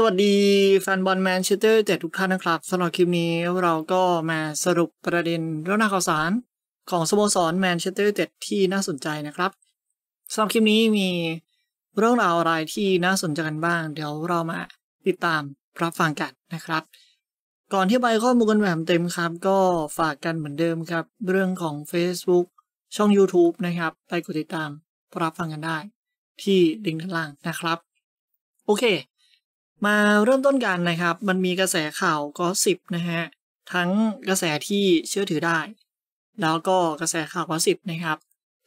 สวัสดีแฟนบอลแมนเชสเตอร์เจ็ดทุกท่านนะครับสำหรับคลิปนี้เราก็มาสรุปประเด็นเรื่องาข่าวสารของสโมสรแมนเชสเตอร์เจ็ดที่น่าสนใจนะครับสำหรับคลิปนี้มีเรื่องราวอะไรที่น่าสนใจกันบ้าง เดี๋ยวเรามาติดตามรับฟังกันนะครับ ก่อนที่ไปข้อมูลกันแบบเต็มครับ ก็ฝากกันเหมือนเดิมครับ เรื่องของ Facebook ช่อง YouTube นะครับ ไปกดติดตามรับฟังกันได้ ที่ลิงก์ด้านล่างนะครับ โอเคมาเริ่มต้นกันนะครับ มันมีกระแสข่าวก็สิบนะฮะ ทั้งกระแสที่เชื่อถือได้ แล้วก็กระแสข่าวก็สิบนะครับ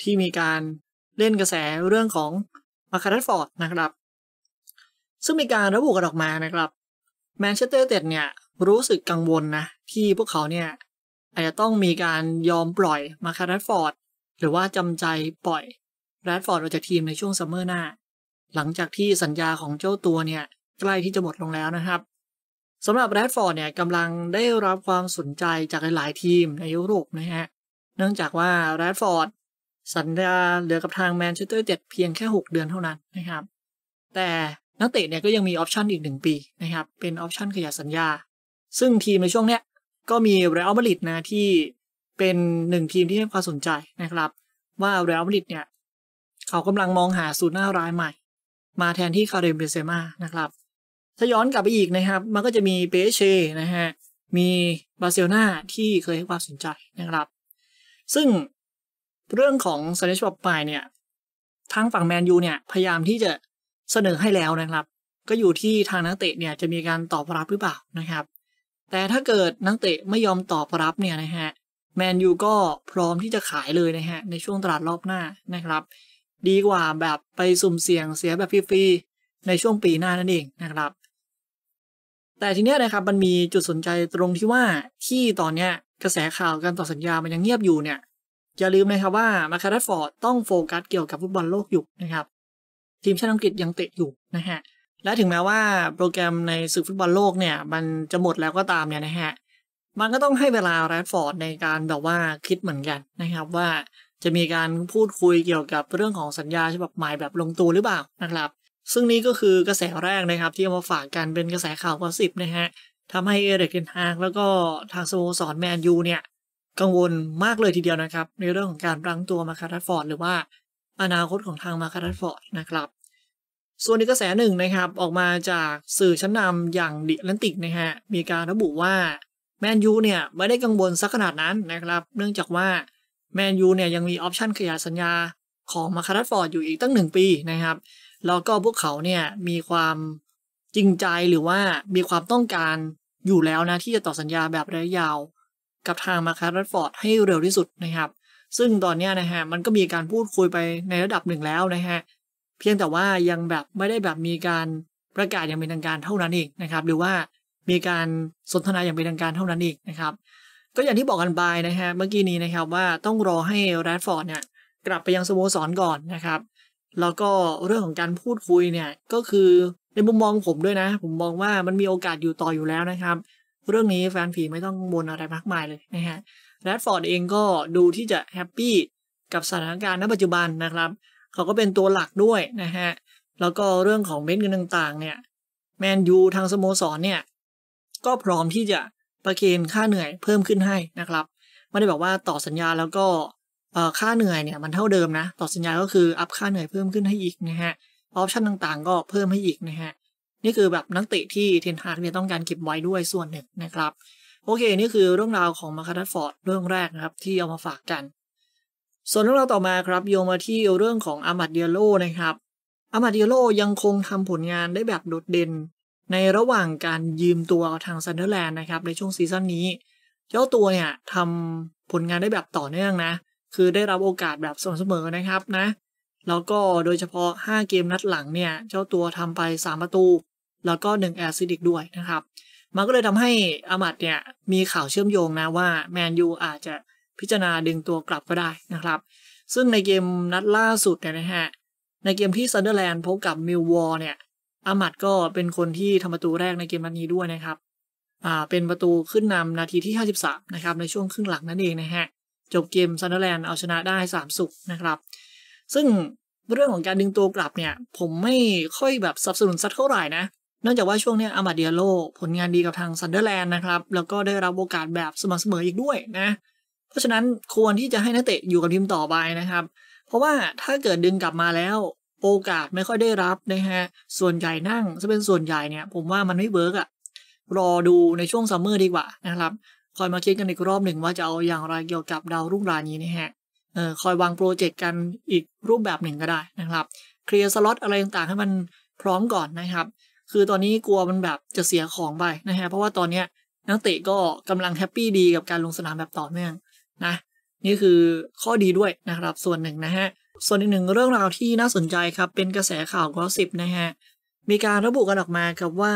ที่มีการเล่นกระแสเรื่องของมาคาร์ดฟอร์ดนะครับ ซึ่งมีการระบุกันออกมานะครับแมนเชสเตอร์เต็ดเนี่ย รู้สึกกังวลนะ ที่พวกเขาเนี่ย อาจจะต้องมีการยอมปล่อยมาคาร์ดฟอร์ดหรือว่าจำใจปล่อยแรดฟอร์ดออกจากทีมในช่วงซัมเมอร์หน้าหลังจากที่สัญญาของเจ้าตัวเนี่ยใกล้ที่จะหมดลงแล้วนะครับสำหรับแรดฟอร์ดเนี่ยกำลังได้รับความสนใจจากหลาย ๆ ทีมในยุโรปนะฮะเนื่องจากว่าแรดฟอร์ดสัญญาเหลือกับทางแมนเชสเตอร์เจ็ดเพียงแค่ 6 เดือนเท่านั้นนะครับ แต่นักเตะเนี่ยก็ยังมีออปชันอีก 1 ปีนะครับ เป็นออปชันขยายสัญญา ซึ่งทีมในช่วงเนี้ยก็มีเรอัลมาดริดนะที่เป็นหนึ่งทีมที่ให้ความสนใจนะครับว่าเรอัลมาดริดเนี่ยเขากำลังมองหาสูตรหน้ารายใหม่ มาแทนที่คาริมเบเซมานะครับถ้าย้อนกลับไปอีกนะครับ มันก็จะมีเปเชนะฮะ มีบาร์เซโลนาที่เคยให้ความสนใจนะครับ ซึ่งเรื่องของสัญญาฉบับใหม่เนี่ย ทางฝั่งแมนยูเนี่ย พยายามที่จะเสนอให้แล้วนะครับ ก็อยู่ที่ทางนักเตะเนี่ย จะมีการตอบรับหรือเปล่านะครับ แต่ถ้าเกิดนักเตะไม่ยอมตอบรับเนี่ยนะฮะ แมนยูก็พร้อมที่จะขายเลยนะฮะ ในช่วงตลาดรอบหน้านะครับ ดีกว่าแบบไปสุ่มเสี่ยงเสียแบบฟรีๆ ในช่วงปีหน้านั่นเองนะครับแต่ทีเนี้ยนะครับมันมีจุดสนใจตรงที่ว่าที่ตอนเนี้ยกระแสข่าวการต่อสัญญามันยังเงียบอยู่เนี่ยอย่าลืมนะครับว่ามาคาร์ดฟอร์ดต้องโฟกัสเกี่ยวกับฟุตบอลโลกอยู่นะครับทีมชาติอังกฤษยังเตะอยู่นะฮะและถึงแม้ว่าโปรแกรมในศึกฟุตบอลโลกเนี่ยมันจะหมดแล้วก็ตามเนี่ยนะฮะมันก็ต้องให้เวลาแรดฟอร์ดในการแบบว่าคิดเหมือนกันนะครับว่าจะมีการพูดคุยเกี่ยวกับเรื่องของสัญญาฉบับใหม่แบบลงตัวหรือเปล่านะครับซึ่งนี้ก็คือกระแสแรกนะครับ ที่เอามาฝากกันเป็นกระแสข่าวกว่าสิบนะฮะทำให้เอเด็กเดนฮากแล้วก็ทางสโมสรแมนยูเนี่ย กังวลมากเลยทีเดียวนะครับ ในเรื่องของการรังตัวมาคาร์ทัฟอร์ดหรือว่า อนาคตของทางมาคาร์ทัฟอร์ดนะครับ ส่วนอีกกระแสหนึ่งนะครับออกมาจากสื่อชั้นนำอย่างดิแลนติกนะฮะ มีการระบุว่าแมนยูเนี่ยไม่ได้กังวลสักขนาดนั้นนะครับ เนื่องจากว่าแมนยูเนี่ยยังมีออปชันขยายสัญญาของมาคาร์ทัฟอร์ดอยู่อีกตั้งหนึ่งปีนะครับแล้วก็พวกเขาเนี่ยมีความจริงใจหรือว่ามีความต้องการอยู่แล้วนะที่จะต่อสัญญาแบบระยะยาว กับทางมาคาร์ดฟอร์ดให้เร็วที่สุดนะครับ ซึ่งตอนนี้นะฮะมันก็มีการพูดคุยไปในระดับหนึ่งแล้วนะฮะ เพียงแต่ว่ายังแบบไม่ได้แบบมีการประกาศอย่างเป็นทางการเท่านั้นเองนะครับ หรือว่ามีการสนทนาอย่างเป็นทางการเท่านั้นเองนะครับ ก็อย่างที่บอกกันไปนะฮะเมื่อกี้นี้นะครับว่าต้องรอให้แรดฟอร์ดเนี่ย กลับไปยังสโมสรก่อนนะครับแล้วก็เรื่องของการพูดคุยเนี่ยก็คือในมุมมองผมด้วยนะผมมองว่ามันมีโอกาสอยู่ต่ออยู่แล้วนะครับเรื่องนี้แฟนผีไม่ต้องบัวอะไรมากมายเลยนะฮะแรดฟอร์ดเองก็ดูที่จะแฮปปี้กับสถานการณ์ณปัจจุบันนะครับ เขาก็เป็นตัวหลักด้วยนะฮะแล้วก็เรื่องของเม็ดเงินต่างๆเนี่ยแมนยูทางสโมสรเนี่ยก็พร้อมที่จะประเคนค่าเหนื่อยเพิ่มขึ้นให้นะครับไม่ได้บอกว่าต่อสัญญาแล้วก็ค่าเหนื่อยเนี่ยมันเท่าเดิมนะ ต่อสัญญาก็คืออัพค่าเหนื่อยเพิ่มขึ้นให้อีกนะฮะออปชันต่างๆก็เพิ่มให้อีกนะฮะนี่คือแบบนักเตะที่เทนฮากเนี่ยต้องการเก็บไว้ด้วยส่วนหนึ่งนะครับโอเค นี่คือเรื่องราวของมาคาร์ฟฟอร์ดเรื่องแรกนะครับ ที่เอามาฝากกัน ส่วนเรื่องราวต่อมาครับโยงมาที่เรื่องของอามัดเดียโลนะครับอามัดเดียโลยังคงทำผลงานได้แบบโดดเด่น ในระหว่างการยืมตัวทางซันเดอร์แลนด์นะครับในช่วงซีซั่นนี้ เจ้าตัวเนี่ยทำผลงานได้แบบต่อเนื่องนะคือได้รับโอกาสแบบสม่ำเสมอนะครับนะ แล้วก็โดยเฉพาะ 5 เกมนัดหลังเนี่ย เจ้าตัวทำไป 3 ประตู แล้วก็ 1 แอสซิดิกด้วยนะครับมันก็เลยทำให้อามัดเนี่ย มีข่าวเชื่อมโยงนะว่า แมนยูอาจจะพิจารณาดึงตัวกลับก็ได้นะครับ ซึ่งในเกมนัดล่าสุดเนี่ยนะฮะ ในเกมที่ซันเดอร์แลนด์พบกับมิลวอร์เนี่ยอามัดก็เป็นคนที่ทำประตูแรกในเกมนัดนี้ด้วยนะครับอ่าเป็นประตูขึ้นนำนาทีที่53นะครับในช่วงครึ่งหลังนั่นเองนะฮะจบเกมซันเดอร์แลนด์เอาชนะได้สามสุกนะครับ ซึ่งเรื่องของการดึงตัวกลับเนี่ย ผมไม่ค่อยแบบสนับสนุนสักเท่าไหร่นะนอกจากว่าช่วงนี้อามาเดียโลผลงานดีกับทางซันเดอร์แลนด์นะครับ แล้วก็ได้รับโอกาสแบบสม่ำเสมออีกด้วยนะ เพราะฉะนั้นควรที่จะให้นักเตะอยู่กับทีมต่อไปนะครับ เพราะว่าถ้าเกิดดึงกลับมาแล้วโอกาสไม่ค่อยได้รับนะฮะส่วนใหญ่นั่งจะเป็นส่วนใหญ่เนี่ย ผมว่ามันไม่เวิร์กอะรอดูในช่วงซัมเมอร์ดีกว่านะครับคอยมาคิดกันอีกรอบหนึ่งว่าจะเอาอย่างไรเกี่ยวกับดาวรุ่งรายนี้นะฮะคอยวางโปรเจกต์กันอีกรูปแบบหนึ่งก็ได้นะครับเคลียร์สล็อตอะไรต่างๆให้มันพร้อมก่อนนะครับ คือตอนนี้กลัวมันแบบจะเสียของไปนะฮะ เพราะว่าตอนเนี้นักเตะก็กำลังแฮปปี้ดีกับการลงสนามแบบต่อเนื่องนะนี่คือข้อดีด้วยนะครับ ส่วนหนึ่งนะฮะส่วนอีกหนึ่งเรื่องราวที่น่าสนใจครับเป็นกระแสข่าวกอสิบนะฮะมีการระบุกันออกมากับว่า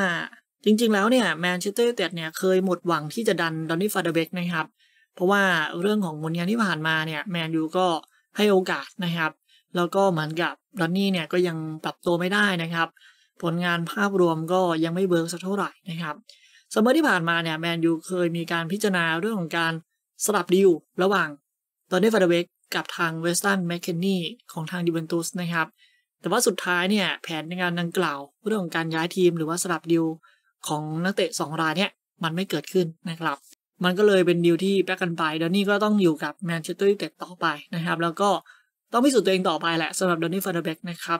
จริง ๆ แล้วเนี่ยแมนเชสเตอร์เต็ดเนี่ยเคยหมดหวังที่จะดันดอนนี่ฟาเดเบกนะครับเพราะว่าเรื่องของผลงานที่ผ่านมาเนี่ยแมนยูก็ให้โอกาสนะครับแล้วก็เหมือนกับดอนนี่เนี่ยก็ยังปรับตัวไม่ได้นะครับผลงานภาพรวมก็ยังไม่เบิร์กสักเท่าไหร่นะครับสมัยที่ผ่านมาเนี่ยแมนยูเคยมีการพิจารณาเรื่องของการสลับดิวระหว่างดอนนี่ฟาเดเบกกับทางเวสตันแมคเคนนี่ของทางดิเวนตุสนะครับแต่ว่าสุดท้ายเนี่ยแผนในการดังกล่าวเรื่องของการย้ายทีม หรือว่าสลับดิวของนักเตะสองรายเนี่ยมันไม่เกิดขึ้นนะครับ มันก็เลยเป็นดีลที่แบ็กกันไปดดนนี่ก็ต้องอยู่กับแมนเชสเตอร์ยูไนเต็ดต่อไปนะครับ แล้วก็ต้องพิสูจน์ตัวเองต่อไปแหละสำหรับดดนนี่ฟาร์เดเบกนะครับ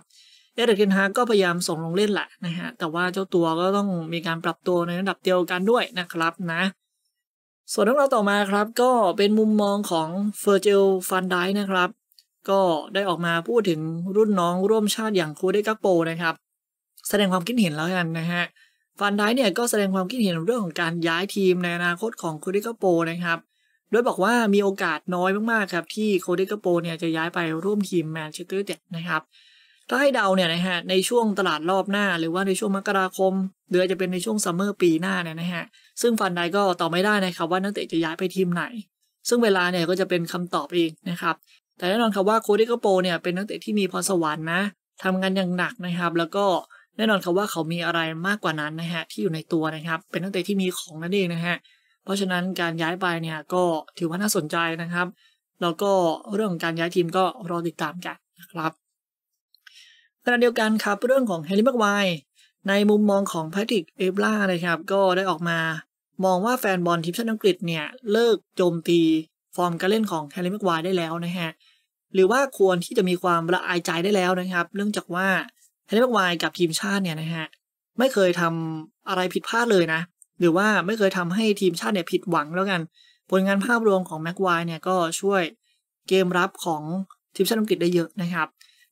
เอเดรียนฮาก็พยายามส่งลงเล่นแหละนะฮะแต่ว่าเจ้าตัวก็ต้องมีการปรับตัวในระดับเดียวกันด้วยนะครับนะ ส่วนเรื่องราวต่อมาครับก็เป็นมุมมองของเฟอร์เจลฟันไดนะครับก็ได้ออกมาพูดถึงรุ่นน้องร่วมชาติอย่างคูเดกักโปนะครับแสดงความคิดเห็นแล้วกันนะฮะฟันไดเนี่ยก็แสดงความคิดเห็นเรื่องของการย้ายทีมในอนาคตของโคดิกาโปนะครับ โดยบอกว่ามีโอกาสน้อยมากๆครับที่โคดิกาโปเนี่ยจะย้ายไปร่วมทีมแมนเชสเตอร์เด็ดนะครับถ้าให้เดาเนี่ยนะฮะในช่วงตลาดรอบหน้าหรือว่าในช่วงมกราคม หรือจะเป็นในช่วงซัมเมอร์ปีหน้าเนี่ยนะฮะ ซึ่งฟันไดก็ตอบไม่ได้นะครับว่านักเตะจะย้ายไปทีมไหน ซึ่งเวลาเนี่ยก็จะเป็นคำตอบเองนะครับ แต่แน่นอนครับว่าโคดิกาโปเนี่ยเป็นนักเตะที่มีพรสวรรค์นะทำงานอย่างหนักนะครับ แล้วก็แน่นอนครับว่าเขามีอะไรมากกว่านั้นนะฮะ ที่อยู่ในตัวนะครับ เป็นตั้งแต่ที่มีของนั่นเองนะฮะ เพราะฉะนั้นการย้ายไปเนี่ยก็ถือว่าน่าสนใจนะครับ แล้วก็เรื่องของการย้ายทีมก็รอติดตามกันนะครับขณะเดียวกันครับเรื่องของเฮลิมักไวในมุมมองของแพทริกเอบล่านะครับ ก็ได้ออกมามองว่าแฟนบอลทีมชาติอังกฤษเนี่ยเลิกโจมตีฟอร์มการเล่นของแฮร์รี่แม็กวายได้แล้วนะฮะหรือว่าควรที่จะมีความละอายใจได้แล้วนะครับเนื่องจากว่าแฮร์รี่แม็กาวกับทีมชาติเนี่ยนะฮะ ไม่เคยทำอะไรผิดพลาดเลยนะ หรือว่าไม่เคยทำให้ทีมชาติเนี่ยผิดหวังแล้วกัน ผลงานภาพรวมของแม็กาวเนี่ยก็ช่วยเกมรับของทีมชาติอังกฤษได้เยอะนะครับ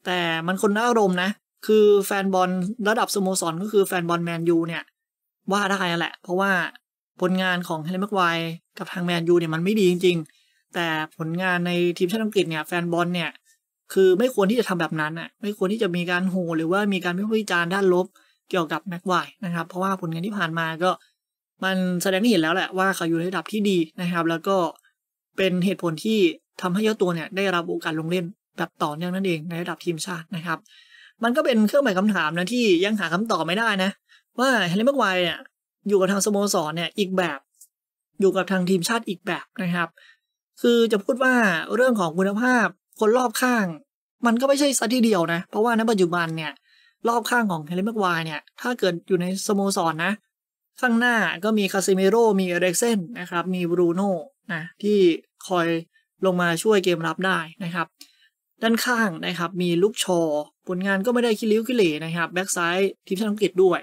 แต่มันคนละอารมณ์นะ คือแฟนบอลระดับสโมสรก็คือแฟนบอลแมนยูเนี่ย ว่าได้แหละเพราะว่าผลงานของแฮร์รแม็กาวกับทางแมนยูเนี่ยมันไม่ดีจริง ๆ แต่ผลงานในทีมชาติอังกฤษเนี่ยแฟนบอลเนี่ยคือไม่ควรที่จะทำแบบนั้นอ่ะไม่ควรที่จะมีการโหหรือว่ามีการวิจารณ์ด้านลบเกี่ยวกับแม็กไวนะครับเพราะว่าผลงานที่ผ่านมาก็มันแสดงให้เห็นแล้วแหละว่า เขาอยู่ในระดับที่ดีนะครับ แล้วก็เป็นเหตุผลที่ทำให้เจ้าตัวเนี่ยได้รับโอกาสลงเล่นแบบต่อเนื่องนั่นเอง ในระดับทีมชาตินะครับ มันก็เป็นเครื่องหมายคำถามนะที่ยังหาคำตอบไม่ได้นะ ว่าเฮลิแม็กไวเนี่ยอยู่กับทางสโมสรเนี่ยอีกแบบ อยู่กับทางทีมชาติอีกแบบนะครับ คือจะพูดว่าเรื่องของคุณภาพคนรอบข้างมันก็ไม่ใช่ซะทีเดียวนะ เพราะว่าณปัจจุบันเนี่ย รอบข้างของเฮเลนเม็กวายเนี่ย ถ้าเกิดอยู่ในสโมสรนนะ ข้างหน้าก็มีคาซิเมโรมีเอเร็กเซนนะครับ มีบรูโน่นะ ที่คอยลงมาช่วยเกมรับได้นะครับ ด้านข้างนะครับ มีลูกชอผลงานก็ไม่ได้คิริ้วคิเล่นะครับ แบ็กซ้ายทีมชาติอังกฤษด้วย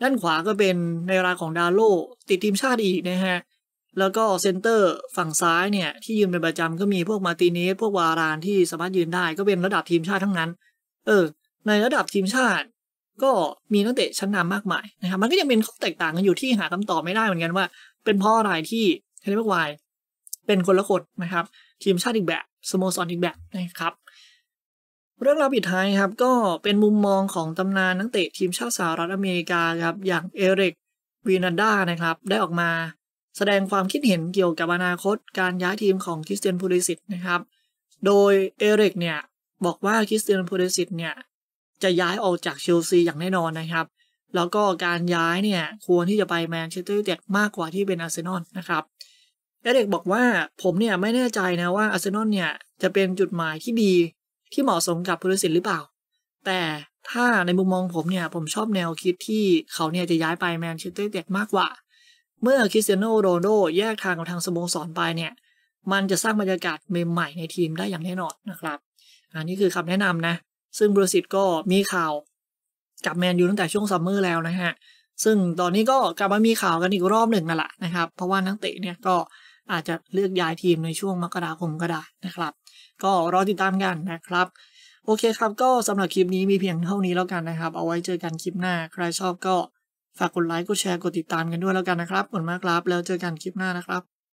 ด้านขวาก็เป็นในราของดาโลติดทีมชาติอีกนะฮะแล้วก็เซนเตอร์ฝั่งซ้ายเนี่ยที่ยืนเป็นประจำก็มีพวกมาตินนสพวกวารานที่สามารถยืนได้ก็เป็นระดับทีมชาติทั้งนั้น เออในระดับทีมชาติ ก็มีนักเตะชั้นนำามากมาย นะครับ มันก็ยังเป็นข้อแตกต่างกันอยู่ที่หาคำตอบไม่ได้เหมือนกันว่า เป็นเพราะอะไรที่เฮลิเบวายเป็นคนละคนนะครับ ทีมชาติอีกแบบสโมสรออีกแบบนะครับเรื่องราวปิดท้ายครับ ก็เป็นมุมมองของตำนานนักเตะทีมชาติสหรัฐอเมริกาครับอย่างเอริกวีนันดานะครับได้ออกมาแสดงความคิดเห็นเกี่ยวกับอนาคตการย้ายทีมของคริสเตียนพูลิสิตนะครับ โดยเอริกเนี่ยบอกว่าคริสเตียนพูลิสิตเนี่ยจะย้ายออกจากเชลซีอย่างแน่นอนนะครับ แล้วก็การย้ายเนี่ยควรที่จะไปแมนเชสเตอร์ยูไนเต็ดมากกว่าที่เป็นอาร์เซนอลนะครับ เอริกบอกว่าผมเนี่ยไม่แน่ใจนะว่าอาร์เซนอลเนี่ยจะเป็นจุดหมายที่ดีที่เหมาะสมกับพูลิสิตหรือเปล่า แต่ถ้าในมุมมองผมเนี่ยผมชอบแนวคิดที่เขาเนี่ยจะย้ายไปแมนเชสเตอร์ยูไนเต็ดมากกว่าเมื่อคริสเตียโนโรโดแยกทางกับทาง สโมสรไปเนี่ย มันจะสร้างบรรยากาศใหม่ๆในทีมได้อย่างแน่นอนนะครับ อันนี้คือคำแนะนำนะ ซึ่งบริษัทก็มีข่าวกับแมนยูตั้งแต่ช่วงซัมเมอร์แล้วนะฮะ ซึ่งตอนนี้ก็กลับมามีข่าวกันอีกรอบหนึ่งนั่นแหละนะครับ เพราะว่านักเตะเนี่ยก็อาจจะเลือกย้ายทีมในช่วงมกราคมก็ได้นะครับ ก็รอติดตามกันนะครับ โอเคครับ ก็สำหรับคลิปนี้มีเพียงเท่านี้แล้วกันนะครับ เอาไว้เจอกันคลิปหน้า ใครชอบก็ฝากกดไลค์กดแชร์กดติดตามกันด้วยแล้วกันนะครับ ขอบคุณมากครับ แล้วเจอกันคลิปหน้านะครับ